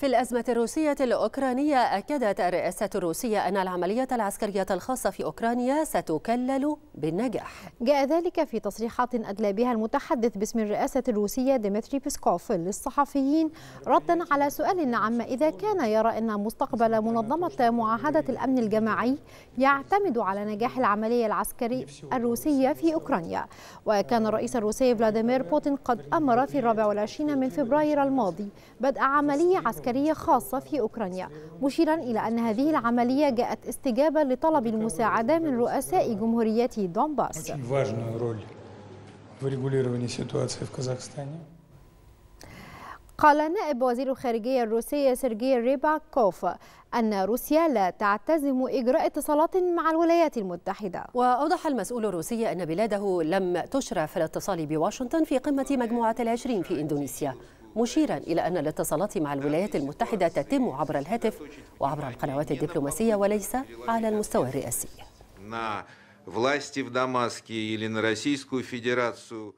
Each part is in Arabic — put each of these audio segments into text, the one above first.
في الأزمة الروسية الأوكرانية أكدت الرئاسة الروسية أن العملية العسكرية الخاصة في أوكرانيا ستكلل بالنجاح جاء ذلك في تصريحات أدلى بها المتحدث باسم الرئاسة الروسية ديمتري بيسكوف للصحفيين ردا على سؤال عما إذا كان يرى أن مستقبل منظمة معاهدة الأمن الجماعي يعتمد على نجاح العملية العسكرية الروسية في أوكرانيا وكان الرئيس الروسي فلاديمير بوتين قد أمر في الرابع والعشرين من فبراير الماضي بدء عملية عسكرية عسكرية خاصة في أوكرانيا مشيرا إلى أن هذه العملية جاءت استجابة لطلب المساعدة من رؤساء جمهوريات دونباس قال نائب وزير الخارجية الروسية سيرجي ريباكوف أن روسيا لا تعتزم إجراء اتصالات مع الولايات المتحدة وأوضح المسؤول الروسي أن بلاده لم تشرف الاتصال بواشنطن في قمة مجموعة العشرين في إندونيسيا مشيرا إلى أن الاتصالات مع الولايات المتحدة تتم عبر الهاتف وعبر القنوات الدبلوماسية وليس على المستوى الرئاسي. власти в Дамаске или на Российскую Федерацию.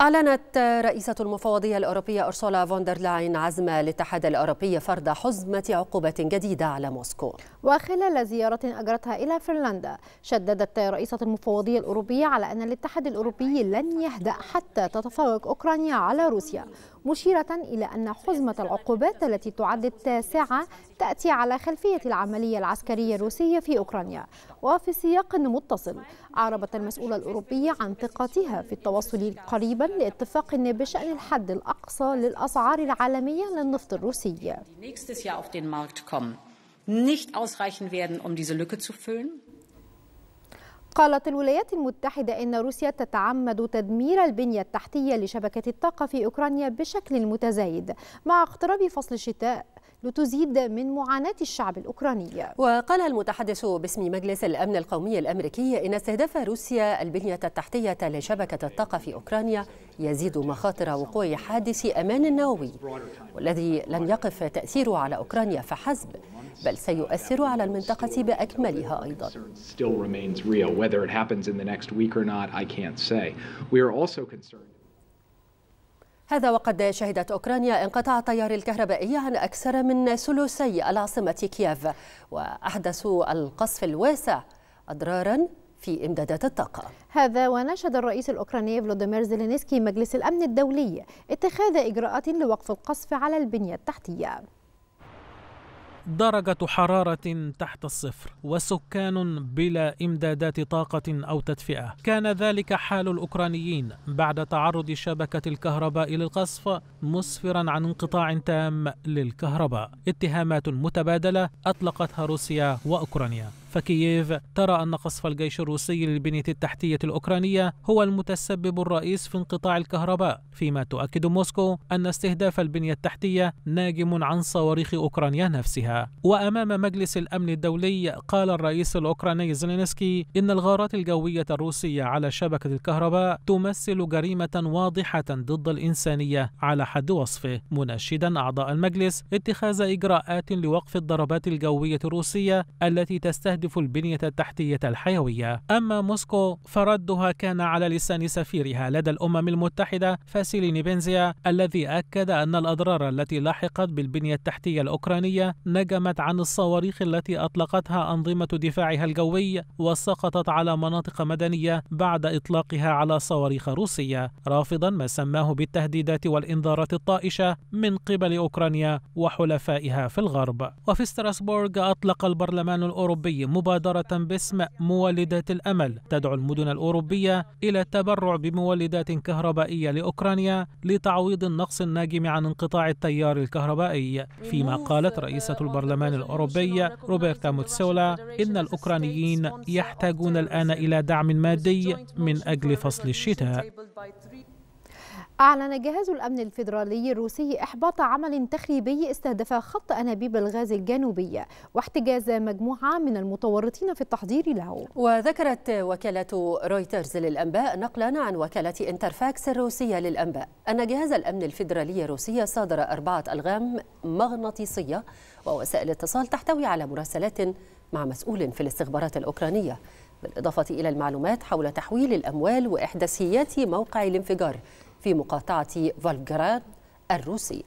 أعلنت رئيسة المفوضية الأوروبية أرسولا فوندرلاين عزم الاتحاد الأوروبي فرض حزمة عقوبة جديدة على موسكو وخلال زيارة أجرتها إلى فنلندا شددت رئيسة المفوضية الأوروبية على أن الاتحاد الأوروبي لن يهدأ حتى تتفوق أوكرانيا على روسيا مشيرة إلى أن حزمة العقوبات التي تعد التاسعة تأتي على خلفية العملية العسكرية الروسية في أوكرانيا وفي سياق متصل أعربت المسؤولة الأوروبية عن ثقتها في التواصل قريبا لاتفاق بشأن الحد الأقصى للأسعار العالمية للنفط الروسي um قالت الولايات المتحدة إن روسيا تتعمد تدمير البنية التحتية لشبكة الطاقة في أوكرانيا بشكل متزايد مع اقتراب فصل الشتاء لتزيد من معاناة الشعب الأوكراني وقال المتحدث باسم مجلس الأمن القومي الأمريكي إن استهداف روسيا البنية التحتية لشبكة الطاقة في أوكرانيا يزيد مخاطر وقوع حادث أمان نووي والذي لن يقف تأثيره على أوكرانيا فحسب بل سيؤثر على المنطقة بأكملها أيضا We are also concerned. هذا وقد شهدت أوكرانيا انقطاع التيار الكهربائي عن أكثر من ثلثي العاصمة كييف وأحدثوا القصف الواسع أضرارا في إمدادات الطاقة هذا ونشد الرئيس الأوكراني فلوديمير زيلينسكي مجلس الأمن الدولي اتخاذ إجراءات لوقف القصف على البنية التحتية درجة حرارة تحت الصفر وسكان بلا إمدادات طاقة أو تدفئة كان ذلك حال الأوكرانيين بعد تعرض شبكة الكهرباء للقصف مسفرا عن انقطاع تام للكهرباء اتهامات متبادلة أطلقتها روسيا وأوكرانيا فكييف ترى أن قصف الجيش الروسي للبنية التحتية الأوكرانية هو المتسبب الرئيس في انقطاع الكهرباء فيما تؤكد موسكو أن استهداف البنية التحتية ناجم عن صواريخ أوكرانيا نفسها وأمام مجلس الأمن الدولي قال الرئيس الأوكراني زلينسكي إن الغارات الجوية الروسية على شبكة الكهرباء تمثل جريمة واضحة ضد الإنسانية على حد وصفه مناشدا أعضاء المجلس اتخاذ إجراءات لوقف الضربات الجوية الروسية التي تستهدف تستهدف البنية التحتية الحيوية أما موسكو فردها كان على لسان سفيرها لدى الأمم المتحدة فاسيلي نيبنزيا الذي أكد أن الأضرار التي لاحقت بالبنية التحتية الأوكرانية نجمت عن الصواريخ التي أطلقتها أنظمة دفاعها الجوي وسقطت على مناطق مدنية بعد إطلاقها على صواريخ روسية رافضا ما سماه بالتهديدات والإنذارات الطائشة من قبل أوكرانيا وحلفائها في الغرب وفي ستراسبورغ أطلق البرلمان الأوروبي مبادرة باسم مولدات الأمل تدعو المدن الأوروبية إلى التبرع بمولدات كهربائية لأوكرانيا لتعويض النقص الناجم عن انقطاع التيار الكهربائي فيما قالت رئيسة البرلمان الأوروبي روبرتا موتسولا إن الأوكرانيين يحتاجون الآن إلى دعم مادي من أجل فصل الشتاء أعلن جهاز الأمن الفيدرالي الروسي إحباط عمل تخريبي استهدف خط أنابيب الغاز الجنوبية واحتجاز مجموعة من المتورطين في التحضير له وذكرت وكالة رويترز للأنباء نقلا عن وكالة انترفاكس الروسية للأنباء أن جهاز الأمن الفيدرالي الروسي صادر أربعة ألغام مغناطيسية ووسائل اتصال تحتوي على مراسلات مع مسؤول في الاستخبارات الأوكرانية بالإضافة إلى المعلومات حول تحويل الأموال وإحداثيات موقع الانفجار في مقاطعة فولغراد الروسية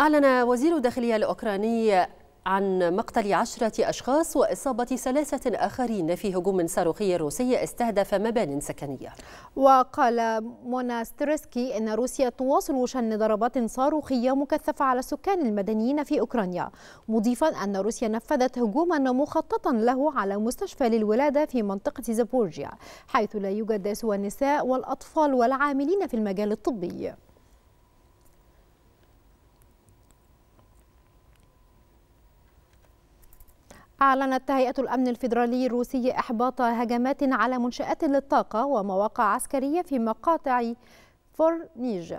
أعلن وزير الداخلية الأوكراني عن مقتل عشرة أشخاص وإصابة ثلاثة آخرين في هجوم صاروخي روسي استهدف مبان سكنية وقال موناسترسكي أن روسيا تواصل شن ضربات صاروخية مكثفة على السكان المدنيين في أوكرانيا مضيفا أن روسيا نفذت هجوما مخططا له على مستشفى للولادة في منطقة زابورجيا حيث لا يوجد سوى النساء والأطفال والعاملين في المجال الطبي أعلنت هيئة الأمن الفيدرالي الروسي إحباط هجمات على منشآت للطاقة ومواقع عسكرية في مقاطع فورنيج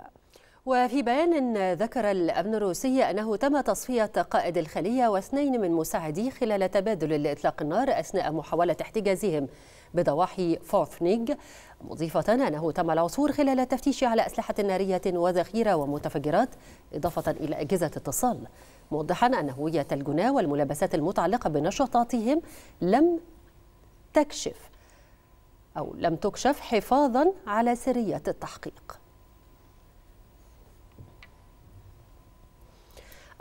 وفي بيان ذكر الأمن الروسي أنه تم تصفية قائد الخلية واثنين من مساعديه خلال تبادل لإطلاق النار أثناء محاولة احتجازهم بضواحي فورفنيغ مضيفة أنه تم العثور خلال التفتيش على أسلحة نارية وذخيرة ومتفجرات إضافة إلى أجهزة اتصال موضحا أن هوية الجناة والملابسات المتعلقة بنشاطاتهم لم تكشف أو لم تكشف حفاظا على سرية التحقيق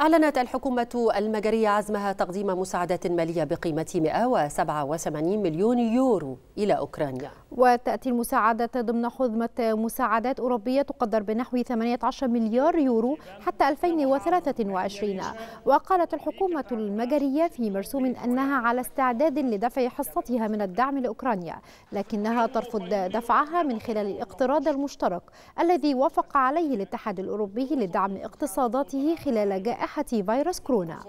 أعلنت الحكومة المجرية عزمها تقديم مساعدات مالية بقيمة 187 مليون يورو إلى أوكرانيا وتأتي المساعدة ضمن حزمة مساعدات أوروبية تقدر بنحو 18 مليار يورو حتى 2023 وقالت الحكومة المجرية في مرسوم أنها على استعداد لدفع حصتها من الدعم لأوكرانيا لكنها ترفض دفعها من خلال الاقتراض المشترك الذي وافق عليه الاتحاد الأوروبي لدعم اقتصاداته خلال جائحة فيروس كورونا.